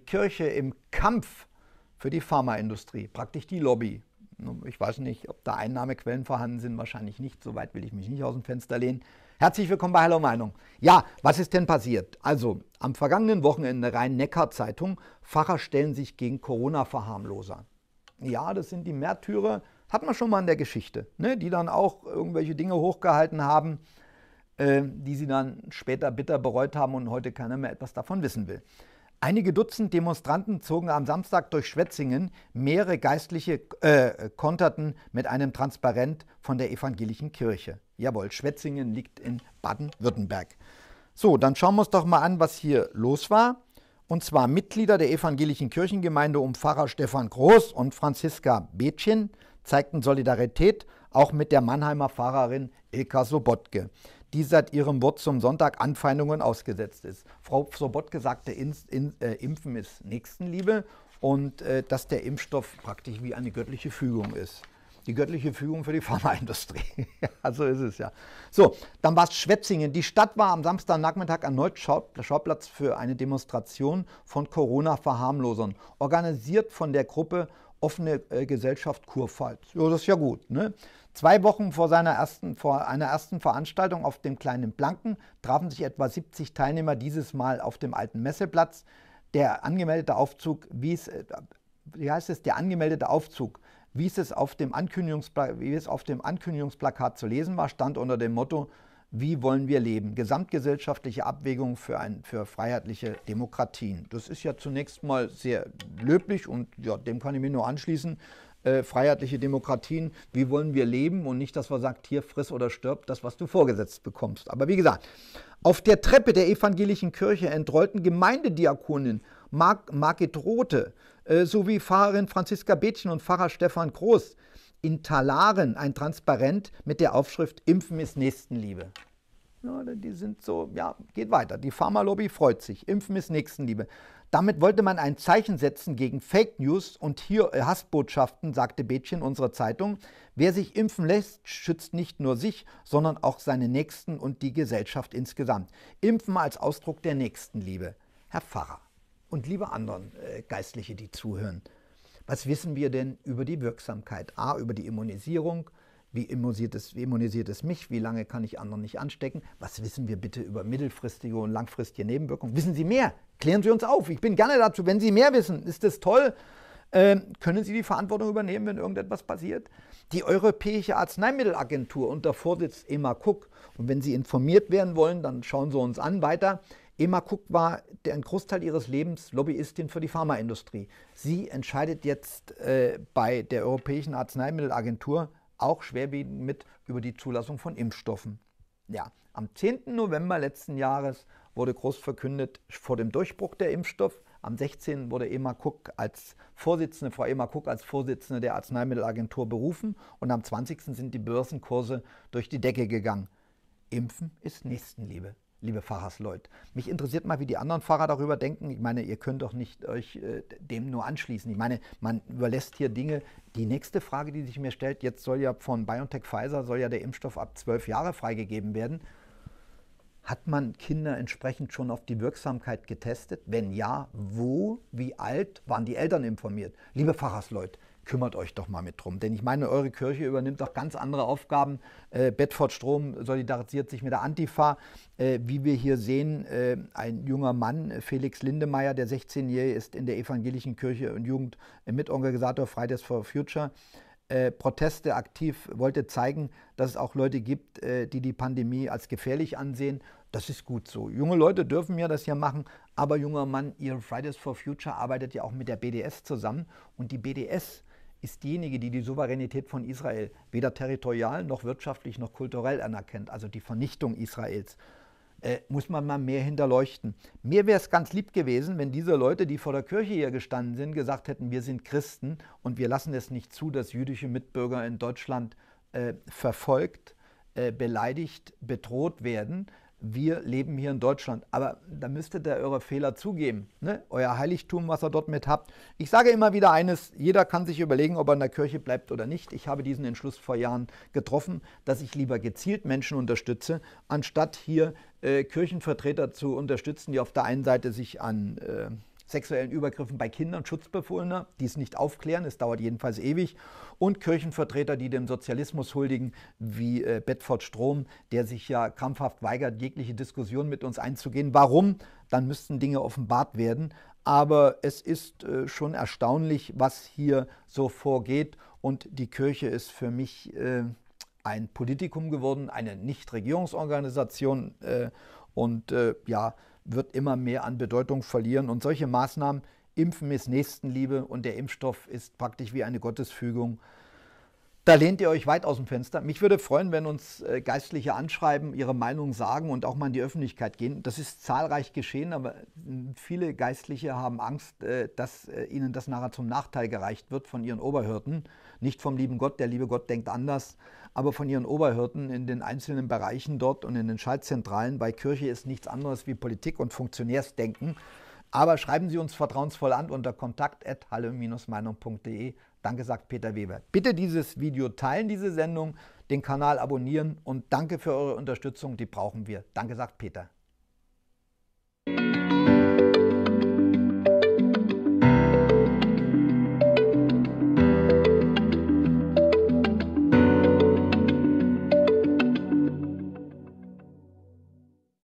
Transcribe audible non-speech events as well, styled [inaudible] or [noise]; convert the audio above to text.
die Kirche im Kampf für die Pharmaindustrie, praktisch die Lobby. Ich weiß nicht, ob da Einnahmequellen vorhanden sind, wahrscheinlich nicht, So weit will ich mich nicht aus dem Fenster lehnen. Herzlich willkommen bei Hallo Meinung. Ja, was ist denn passiert? Also, am vergangenen Wochenende Rhein-Neckar-Zeitung, Pfarrer stellen sich gegen Corona-Verharmloser. Ja, das sind die Märtyrer, hat man schon mal in der Geschichte, ne? die dann auch irgendwelche Dinge hochgehalten haben, äh, die sie dann später bitter bereut haben und heute keiner mehr etwas davon wissen will. Einige Dutzend Demonstranten zogen am Samstag durch Schwetzingen, mehrere Geistliche äh, konterten mit einem Transparent von der evangelischen Kirche. Jawohl, Schwetzingen liegt in Baden-Württemberg. So, dann schauen wir uns doch mal an, was hier los war. Und zwar Mitglieder der evangelischen Kirchengemeinde um Pfarrer Stefan Groß und Franziska Betchen zeigten Solidarität auch mit der Mannheimer Pfarrerin Ilka Sobotke die seit ihrem Wort zum Sonntag Anfeindungen ausgesetzt ist. Frau Sobotke sagte, in, in, äh, Impfen ist Nächstenliebe und äh, dass der Impfstoff praktisch wie eine göttliche Fügung ist. Die göttliche Fügung für die [laughs] Pharmaindustrie. [laughs] ja, so ist es ja. So, dann war es Schwetzingen. Die Stadt war am Samstagnachmittag erneut Schauplatz für eine Demonstration von Corona-Verharmlosern, organisiert von der Gruppe offene äh, Gesellschaft Kurpfalz. Ja, das ist ja gut. Ne? Zwei Wochen vor, seiner ersten, vor einer ersten Veranstaltung auf dem kleinen Blanken trafen sich etwa 70 Teilnehmer dieses Mal auf dem alten Messeplatz. Der angemeldete Aufzug wies, äh, wie heißt es, der angemeldete Aufzug wies es auf dem Ankündigungspla wie es auf dem Ankündigungsplakat zu lesen war, stand unter dem Motto wie wollen wir leben? Gesamtgesellschaftliche Abwägung für, ein, für freiheitliche Demokratien. Das ist ja zunächst mal sehr löblich und ja, dem kann ich mir nur anschließen. Äh, freiheitliche Demokratien, wie wollen wir leben und nicht, dass man sagt, hier friss oder stirb das, was du vorgesetzt bekommst. Aber wie gesagt, auf der Treppe der evangelischen Kirche entrollten Gemeindediakonin Mar Margit Rote äh, sowie Pfarrerin Franziska Bethchen und Pfarrer Stefan Groß in Talaren ein Transparent mit der Aufschrift Impfen ist Nächstenliebe. Ja, die sind so, ja, geht weiter. Die Pharmalobby freut sich. Impfen ist Nächstenliebe. Damit wollte man ein Zeichen setzen gegen Fake News und hier äh, Hassbotschaften, sagte Bädchen unserer Zeitung. Wer sich impfen lässt, schützt nicht nur sich, sondern auch seine Nächsten und die Gesellschaft insgesamt. Impfen als Ausdruck der Nächstenliebe. Herr Pfarrer und liebe anderen äh, Geistliche, die zuhören. Was wissen wir denn über die Wirksamkeit? A, über die Immunisierung. Wie immunisiert, es, wie immunisiert es mich? Wie lange kann ich anderen nicht anstecken? Was wissen wir bitte über mittelfristige und langfristige Nebenwirkungen? Wissen Sie mehr? Klären Sie uns auf. Ich bin gerne dazu. Wenn Sie mehr wissen, ist das toll. Ähm, können Sie die Verantwortung übernehmen, wenn irgendetwas passiert? Die Europäische Arzneimittelagentur unter Vorsitz Emma Cook. Und wenn Sie informiert werden wollen, dann schauen Sie uns an weiter. Emma Cook war ein Großteil ihres Lebens Lobbyistin für die Pharmaindustrie. Sie entscheidet jetzt äh, bei der Europäischen Arzneimittelagentur auch schwerwiegend mit über die Zulassung von Impfstoffen. Ja, am 10. November letzten Jahres wurde groß verkündet vor dem Durchbruch der Impfstoff. Am 16. wurde Emma Cook als Vorsitzende, Frau Emma Cook als Vorsitzende der Arzneimittelagentur berufen und am 20. sind die Börsenkurse durch die Decke gegangen. Impfen ist Nächstenliebe liebe Fahrersleut. Mich interessiert mal, wie die anderen Fahrer darüber denken. Ich meine, ihr könnt doch nicht euch äh, dem nur anschließen. Ich meine, man überlässt hier Dinge. Die nächste Frage, die sich mir stellt, jetzt soll ja von BioNTech Pfizer, soll ja der Impfstoff ab zwölf Jahre freigegeben werden. Hat man Kinder entsprechend schon auf die Wirksamkeit getestet? Wenn ja, wo, wie alt, waren die Eltern informiert? Liebe Fahrersleut, kümmert euch doch mal mit drum. Denn ich meine, eure Kirche übernimmt doch ganz andere Aufgaben. Äh, Bedford Strom solidarisiert sich mit der Antifa. Äh, wie wir hier sehen, äh, ein junger Mann, Felix Lindemeyer, der 16-jährige ist, in der evangelischen Kirche und Jugend äh, Mitorganisator Fridays for Future. Äh, Proteste aktiv, wollte zeigen, dass es auch Leute gibt, äh, die die Pandemie als gefährlich ansehen. Das ist gut so. Junge Leute dürfen ja das ja machen, aber junger Mann, ihr Fridays for Future arbeitet ja auch mit der BDS zusammen und die BDS ist diejenige, die die Souveränität von Israel weder territorial noch wirtschaftlich noch kulturell anerkennt, also die Vernichtung Israels. Äh, muss man mal mehr hinterleuchten. Mir wäre es ganz lieb gewesen, wenn diese Leute, die vor der Kirche hier gestanden sind, gesagt hätten, wir sind Christen und wir lassen es nicht zu, dass jüdische Mitbürger in Deutschland äh, verfolgt, äh, beleidigt, bedroht werden, wir leben hier in Deutschland. Aber da müsstet ihr eure Fehler zugeben, ne? euer Heiligtum, was ihr dort mit habt. Ich sage immer wieder eines, jeder kann sich überlegen, ob er in der Kirche bleibt oder nicht. Ich habe diesen Entschluss vor Jahren getroffen, dass ich lieber gezielt Menschen unterstütze, anstatt hier äh, Kirchenvertreter zu unterstützen, die auf der einen Seite sich an... Äh, sexuellen Übergriffen bei Kindern, Schutzbefohlener, die es nicht aufklären, es dauert jedenfalls ewig, und Kirchenvertreter, die dem Sozialismus huldigen, wie äh, Bedford Strom, der sich ja krampfhaft weigert, jegliche Diskussion mit uns einzugehen. Warum? Dann müssten Dinge offenbart werden. Aber es ist äh, schon erstaunlich, was hier so vorgeht. Und die Kirche ist für mich äh, ein Politikum geworden, eine Nichtregierungsorganisation äh, und äh, ja, wird immer mehr an Bedeutung verlieren. Und solche Maßnahmen, Impfen ist Nächstenliebe und der Impfstoff ist praktisch wie eine Gottesfügung. Da lehnt ihr euch weit aus dem Fenster. Mich würde freuen, wenn uns äh, Geistliche anschreiben, ihre Meinung sagen und auch mal in die Öffentlichkeit gehen. Das ist zahlreich geschehen, aber hm, viele Geistliche haben Angst, äh, dass äh, ihnen das nachher zum Nachteil gereicht wird von ihren Oberhirten. Nicht vom lieben Gott, der liebe Gott denkt anders, aber von ihren Oberhirten in den einzelnen Bereichen dort und in den Schaltzentralen. Bei Kirche ist nichts anderes wie Politik und Funktionärsdenken. Aber schreiben Sie uns vertrauensvoll an unter kontakt.halle-meinung.de. Danke, sagt Peter Weber. Bitte dieses Video teilen, diese Sendung, den Kanal abonnieren und danke für eure Unterstützung, die brauchen wir. Danke, sagt Peter.